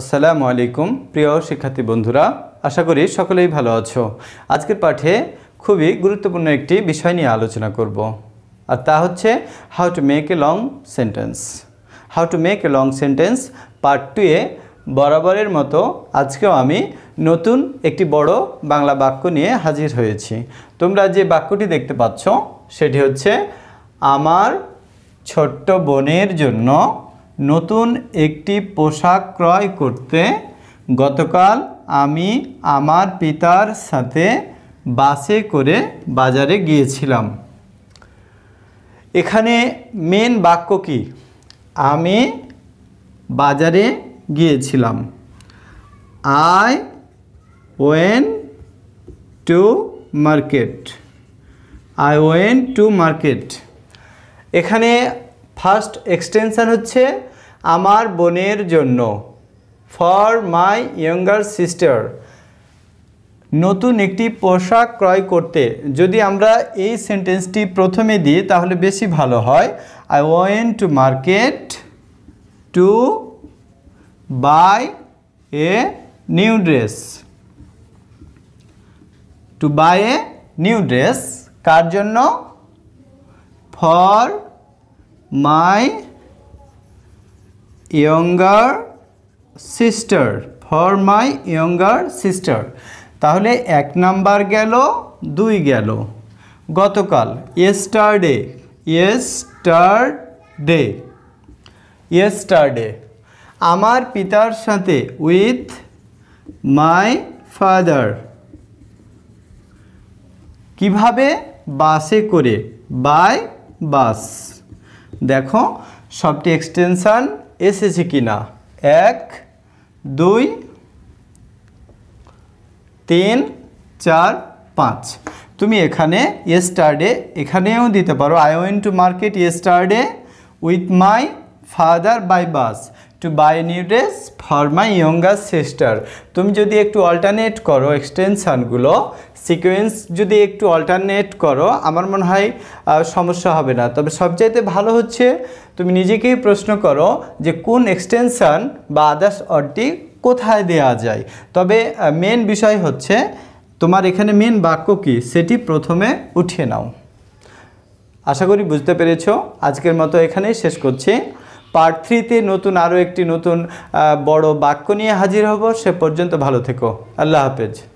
আসসালামু আলাইকুম প্রিয় শিক্ষার্থী বন্ধুরা আশা করি সকলেই ভালো আছো আজকের পাঠে খুবই গুরুত্বপূর্ণ একটি বিষয় নিয়ে আলোচনা করব আর তা হচ্ছে how to make a long sentence how to make a long sentence part টুয়ে বরাবরের মতো আজকেও আমি নতুন একটি বড় বাংলা বাক্য নিয়ে হাজির হয়েছি তোমরা যে বাক্যটি দেখতে পাচ্ছ সেটি হচ্ছে আমার ছোট্ট বোনের জন্য নতুন একটি পোশাক ক্রয় করতে গতকাল আমি আমার পিতার সাথে বাসে করে বাজারে গিয়েছিলাম এখানে মেন বাক্য কি আমি বাজারে গিয়েছিলাম I went to market I went to market এখানে ফার্স্ট এক্সটেনশান হচ্ছে আমার বোনের জন্য ফর মাই ইয়ঙ্গার সিস্টার নতুন একটি পোশাক ক্রয় করতে যদি আমরা এই সেন্টেন্সটি প্রথমে দিই তাহলে বেশি ভালো হয় I went to market to buy a new dress to buy a new dress কার জন্য for my younger sister for my younger sister তাহলে এক নাম্বার গেল দুই গেল গতকাল ইয়েস্টারডে ইয়েস্টারডে ইয়েস্টারডে আমার পিতার সাথে উইথ মাই ফাদার কিভাবে বাসে করে বাই বাস দেখো সবটি এক্সটেনশান এসেছে কি না এক দুই তিন চার পাঁচ তুমি এখানে ইয়েস্টারডে এখানেও দিতে পারো I went to market yesterday with my father by bus to buy new dress for my younger sister তুমি যদি একটু অল্টারনেট করো এক্সটেনশানগুলো সিকোয়েন্স যদি একটু অল্টারনেট করো আমার মনে হয় সমস্যা হবে না তবে সবচাইতে ভালো হচ্ছে তুমি নিজেকেই প্রশ্ন করো যে কোন এক্সটেনশান বা আদার্স অর্ডটি কোথায় দেওয়া যায় তবে মেন বিষয় হচ্ছে তোমার এখানে মেন বাক্য কী সেটি প্রথমে উঠিয়ে নাও আশা করি বুঝতে পেরেছ আজকের মতো এখানেই শেষ করছি পার্ট থ্রিতে নতুন আরও একটি নতুন বড় বাক্য নিয়ে হাজির হব সে পর্যন্ত ভালো থেকো আল্লাহ হাফেজ